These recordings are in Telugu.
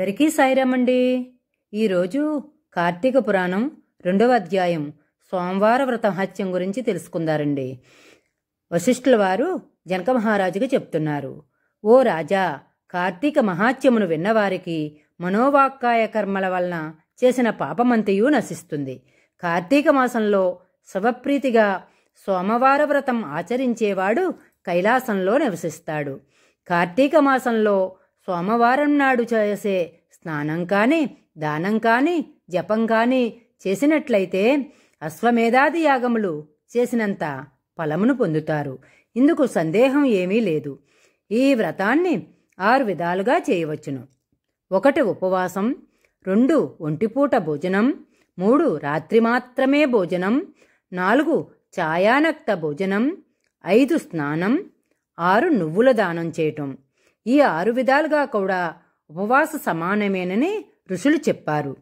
దరికీ సాయిరామండి ఈరోజు కార్తీక పురాణం రెండవ అధ్యాయం సోమవార వ్రత హత్యం గురించి తెలుసుకుందారండి వశిష్ఠుల వారు జనక మహారాజుగా చెప్తున్నారు ఓ రాజా కార్తీక మహాత్యమును విన్నవారికి మనోవాక్కాయ కర్మల వలన చేసిన పాపమంతయు నశిస్తుంది కార్తీక మాసంలో శవప్రీతిగా సోమవార వ్రతం ఆచరించేవాడు కైలాసంలో నివసిస్తాడు కార్తీక మాసంలో సోమవారం నాడు చేసే స్నానం కానీ దానం కానీ జపం కానీ చేసినట్లయితే అశ్వమేధాది యాగములు చేసినంత ఫలమును పొందుతారు ఇందుకు సందేహం ఏమీ లేదు ఈ వ్రతాన్ని ఆరు విధాలుగా చేయవచ్చును ఒకటి ఉపవాసం రెండు ఒంటిపూట భోజనం మూడు రాత్రి మాత్రమే భోజనం నాలుగు ఛాయానక్త భోజనం ఐదు స్నానం ఆరు నువ్వుల దానం చేయటం ఈ ఆరు విధాలుగా కూడా ఉపవాస సమానమేనని ఋషులు చెప్పారు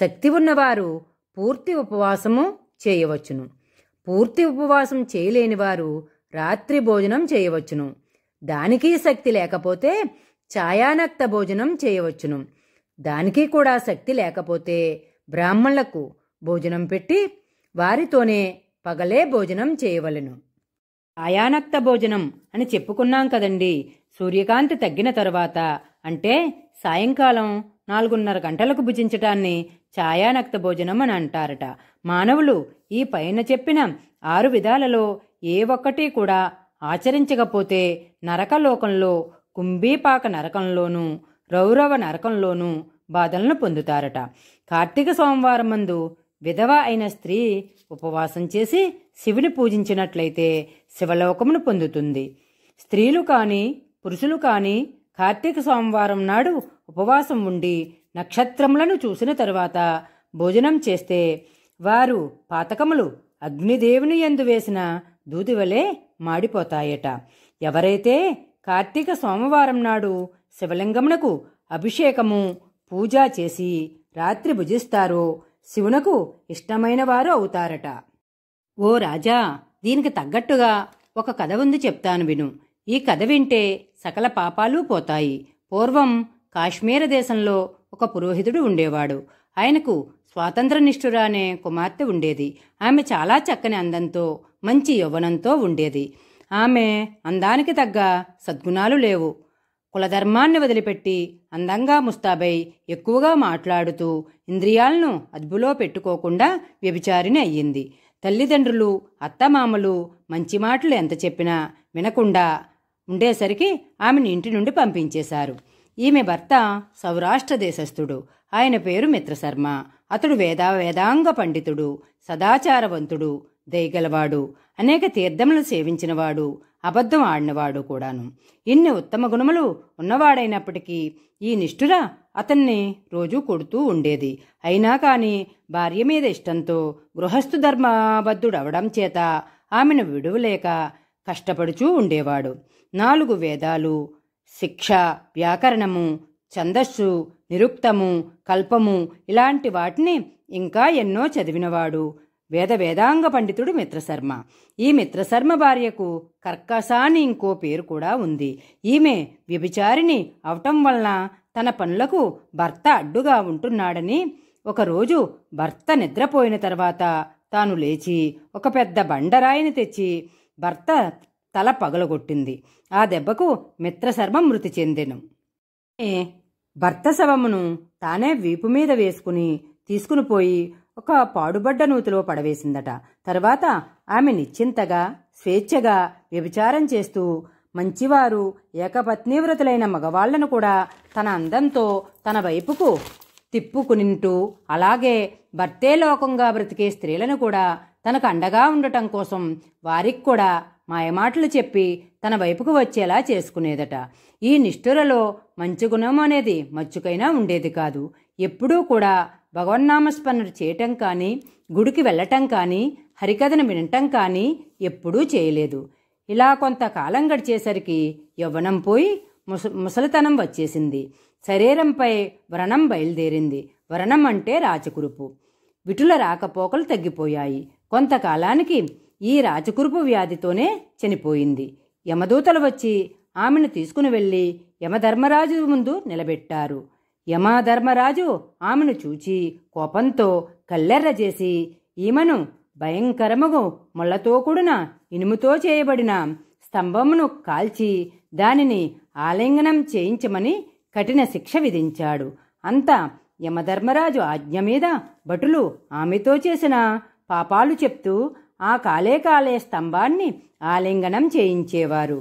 శక్తి ఉన్నవారు పూర్తి ఉపవాసము చేయవచ్చును పూర్తి ఉపవాసం చేయలేని వారు రాత్రి భోజనం చేయవచ్చును దానికి శక్తి లేకపోతే ఛాయానక్త భోజనం చేయవచ్చును దానికి కూడా శక్తి లేకపోతే బ్రాహ్మణులకు భోజనం పెట్టి వారితోనే పగలే భోజనం చేయవలెను ఆయానక్త భోజనం అని చెప్పుకున్నాం కదండి సూర్యకాంతి తగ్గిన తర్వాత అంటే సాయంకాలం నాలుగున్నర గంటలకు భుజించటాన్ని ఛాయానక్త భోజనం అని అంటారట మానవులు ఈ పైన చెప్పిన ఆరు విధాలలో ఏ ఒక్కటి కూడా ఆచరించకపోతే నరకలోకంలో కుంభీపాక నరకంలోనూ రౌరవ నరకంలోనూ బాధలను పొందుతారట కార్తీక సోమవారం మందు విధవ అయిన స్త్రీ ఉపవాసం చేసి శివుని పూజించినట్లయితే శివలోకమును పొందుతుంది స్త్రీలు కానీ పురుషులు కానీ కార్తీక సోమవారం నాడు ఉపవాసం ఉండి నక్షత్రములను చూసిన తరువాత భోజనం చేస్తే వారు పాతకములు అగ్నిదేవుని ఎందు వేసిన దూదివలే మాడిపోతాయట ఎవరైతే కార్తీక సోమవారం నాడు శివలింగమునకు అభిషేకము పూజ చేసి రాత్రి భుజిస్తారో శివునకు ఇష్టమైన వారు అవుతారట ఓ రాజా దీనికి తగ్గట్టుగా ఒక కథ ఉంది చెప్తాను విను ఈ కథ వింటే సకల పాపాలు పోతాయి పూర్వం కాశ్మీర దేశంలో ఒక పురోహితుడు ఉండేవాడు ఆయనకు స్వాతంత్రనిష్ఠురానే అనే కుమార్తె ఉండేది ఆమె చాలా చక్కని అందంతో మంచి యవ్వనంతో ఉండేది ఆమె అందానికి తగ్గ సద్గుణాలు లేవు కులధర్మాన్ని వదిలిపెట్టి అందంగా ముస్తాబై ఎక్కువగా మాట్లాడుతూ ఇంద్రియాలను అదుపులో పెట్టుకోకుండా వ్యభిచారిని అయ్యింది తల్లిదండ్రులు అత్తమామలు మంచి మాటలు ఎంత చెప్పినా వినకుండా ఉండేసరికి ఆమెను ఇంటి నుండి పంపించేశారు ఈమె భర్త సౌరాష్ట్ర దేశస్థుడు ఆయన పేరు మిత్రశర్మ అతడు వేదా వేదాంగ పండితుడు సదాచారవంతుడు దయగలవాడు అనేక తీర్థములు సేవించినవాడు అబద్ధం ఆడినవాడు కూడాను ఇన్ని ఉత్తమ గుణములు ఉన్నవాడైనప్పటికీ ఈ నిష్ఠుర అతన్ని రోజూ కొడుతూ ఉండేది అయినా కాని భార్య మీద ఇష్టంతో గృహస్థు ధర్మబద్ధుడవడం చేత ఆమెను విడువలేక కష్టపడుచూ ఉండేవాడు నాలుగు వేదాలు శిక్ష వ్యాకరణము ఛందస్సు నిరుక్తము కల్పము ఇలాంటి వాటిని ఇంకా ఎన్నో చదివినవాడు వేద వేదాంగ పండితుడు మిత్రశర్మ ఈ మిత్రశర్మ భార్యకు కర్కశ అని ఇంకో పేరు కూడా ఉంది ఈమె వ్యభిచారిని అవటం వలన తన పనులకు భర్త అడ్డుగా ఉంటున్నాడని ఒకరోజు భర్త నిద్రపోయిన తర్వాత తాను లేచి ఒక పెద్ద బండరాయిని తెచ్చి భర్త తల పగలగొట్టింది ఆ దెబ్బకు మిత్రశర్మ మృతి చెందెను భర్త శవమును తానే వీపు మీద వేసుకుని తీసుకుని పోయి ఒక పాడుబడ్డ నూతిలో పడవేసిందట తర్వాత ఆమె నిశ్చింతగా స్వేచ్ఛగా వ్యభిచారం చేస్తూ మంచివారు ఏకపత్నివ్రతులైన మగవాళ్లను కూడా తన అందంతో తన వైపుకు తిప్పుకునింటూ అలాగే భర్తే లోకంగా బ్రతికే స్త్రీలను కూడా తనకు అండగా ఉండటం కోసం వారికి కూడా మాయమాటలు చెప్పి తన వైపుకు వచ్చేలా చేసుకునేదట ఈ నిష్ఠురలో మంచి గుణం అనేది మచ్చుకైనా ఉండేది కాదు ఎప్పుడూ కూడా భగవన్నామస్మరణ చేయటం కానీ గుడికి వెళ్ళటం కానీ హరికథను వినటం కానీ ఎప్పుడూ చేయలేదు ఇలా కొంతకాలం గడిచేసరికి యవ్వనం పోయి ముస ముసలితనం వచ్చేసింది శరీరంపై వ్రణం బయలుదేరింది వ్రణం అంటే రాచకురుపు విటుల రాకపోకలు తగ్గిపోయాయి కొంతకాలానికి ఈ రాచకురుపు వ్యాధితోనే చనిపోయింది యమదూతలు వచ్చి ఆమెను తీసుకుని వెళ్ళి యమధర్మరాజు ముందు నిలబెట్టారు యమాధర్మరాజు ఆమెను చూచి కోపంతో కల్లెర్రజేసి ఈమెను భయంకరముగు ముళ్లతో కూడిన ఇనుముతో చేయబడిన స్తంభమును కాల్చి దానిని ఆలింగనం చేయించమని కఠిన శిక్ష విధించాడు అంతా యమధర్మరాజు ఆజ్ఞ మీద భటులు ఆమెతో చేసిన పాపాలు చెప్తూ ఆ కాలే కాలే స్తంభాన్ని ఆలింగనం చేయించేవారు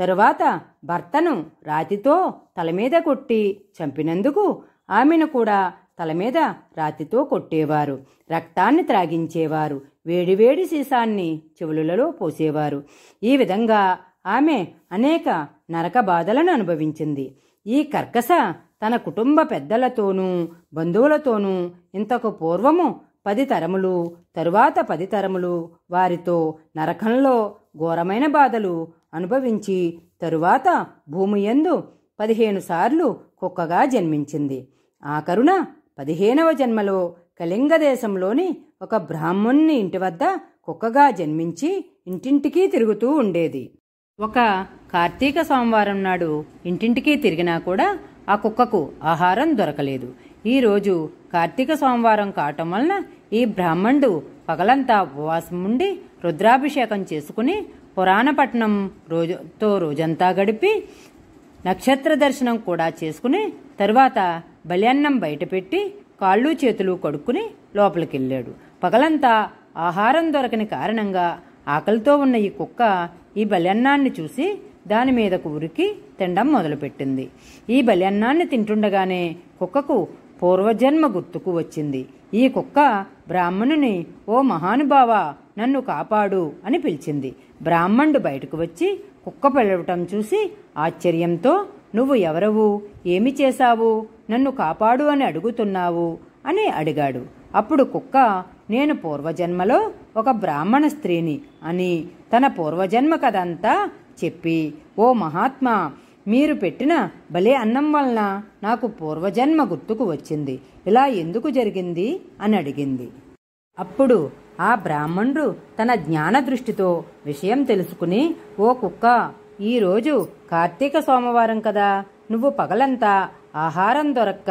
తరువాత భర్తను రాతితో తలమీద కొట్టి చంపినందుకు ఆమెను కూడా తలమీద రాతితో కొట్టేవారు రక్తాన్ని త్రాగించేవారు వేడివేడి సీసాన్ని చెవులలో పోసేవారు ఈ విధంగా ఆమె అనేక నరక బాధలను అనుభవించింది ఈ కర్కస తన కుటుంబ పెద్దలతోనూ బంధువులతోనూ ఇంతకు పూర్వము పది తరములు తరువాత పది తరములు వారితో నరకంలో ఘోరమైన బాధలు అనుభవించి తరువాత భూమియందు పదిహేను సార్లు కుక్కగా జన్మించింది ఆ కరుణ పదిహేనవ జన్మలో కళింగ దేశంలోని ఒక బ్రాహ్మణ్ణి ఇంటి వద్ద కుక్కగా జన్మించి ఇంటింటికి తిరుగుతూ ఉండేది ఒక కార్తీక సోమవారం నాడు ఇంటింటికి తిరిగినా కూడా ఆ కుక్కకు ఆహారం దొరకలేదు ఈరోజు కార్తీక సోమవారం కావటం వలన ఈ బ్రాహ్మణుడు పగలంతా ఉపవాసం ఉండి రుద్రాభిషేకం చేసుకుని పురాణపట్నం రోజుతో రోజంతా గడిపి నక్షత్ర దర్శనం కూడా చేసుకుని తరువాత బలియన్నం బయటపెట్టి కాళ్ళు చేతులు కడుక్కుని లోపలికెళ్ళాడు పగలంతా ఆహారం దొరకని కారణంగా ఆకలితో ఉన్న ఈ కుక్క ఈ బలన్నాన్ని చూసి దాని మీదకు ఉరికి తినడం మొదలుపెట్టింది ఈ బలన్నాన్ని తింటుండగానే కుక్కకు పూర్వజన్మ గుర్తుకు వచ్చింది ఈ కుక్క బ్రాహ్మణుని ఓ మహానుభావ నన్ను కాపాడు అని పిలిచింది బ్రాహ్మణుడు బయటకు వచ్చి కుక్క పిలవటం చూసి ఆశ్చర్యంతో నువ్వు ఎవరవు ఏమి చేశావు నన్ను కాపాడు అని అడుగుతున్నావు అని అడిగాడు అప్పుడు కుక్క నేను పూర్వజన్మలో ఒక బ్రాహ్మణ స్త్రీని అని తన పూర్వజన్మ కదంతా చెప్పి ఓ మహాత్మా మీరు పెట్టిన భలే అన్నం వలన నాకు పూర్వజన్మ గుర్తుకు వచ్చింది ఇలా ఎందుకు జరిగింది అని అడిగింది అప్పుడు ఆ బ్రాహ్మణుడు తన జ్ఞాన దృష్టితో విషయం తెలుసుకుని ఓ కుక్క ఈరోజు కార్తీక సోమవారం కదా నువ్వు పగలంతా ఆహారం దొరక్క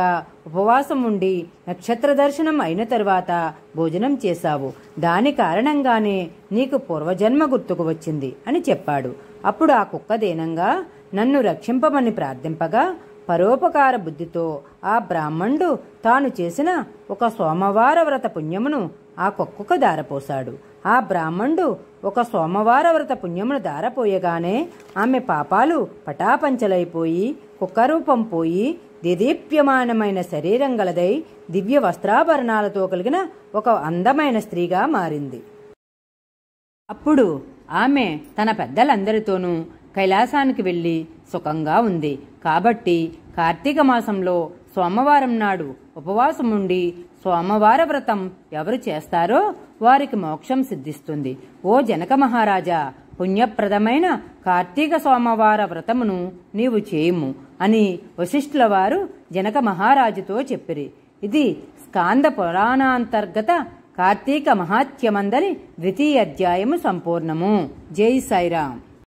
ఉపవాసం ఉండి నక్షత్ర దర్శనం అయిన తరువాత భోజనం చేశావు దాని కారణంగానే నీకు పూర్వజన్మ గుర్తుకు వచ్చింది అని చెప్పాడు అప్పుడు ఆ కుక్క దేనంగా నన్ను రక్షింపమని ప్రార్థింపగా పరోపకార బుద్ధితో ఆ బ్రాహ్మణుడు తాను చేసిన ఒక సోమవార వ్రత పుణ్యమును ఆ కుక్కకు దారపోశాడు ఆ బ్రాహ్మణుడు ఒక సోమవార వ్రత పుణ్యమును దారపోయగానే ఆమె పాపాలు పటాపంచలైపోయి కుక్కరూపం పోయి దిదీప్యమానమైన శరీరం గలదై దివ్య వస్త్రాభరణాలతో కలిగిన ఒక అందమైన స్త్రీగా మారింది అప్పుడు ఆమె తన పెద్దలందరితోనూ కైలాసానికి వెళ్ళి సుఖంగా ఉంది కాబట్టి కార్తీక మాసంలో సోమవారం నాడు ఉపవాసం ఉండి సోమవార వ్రతం ఎవరు చేస్తారో వారికి మోక్షం సిద్ధిస్తుంది ఓ జనక మహారాజా పుణ్యప్రదమైన కార్తీక సోమవార వ్రతమును నీవు చేయుము అని వశిష్ఠుల వారు జనక మహారాజుతో చెప్పిరి ఇది స్కాంద పురాణాంతర్గత కార్తీక మహాత్యమందరి ద్వితీయ అధ్యాయము సంపూర్ణము జై సాయిరామ్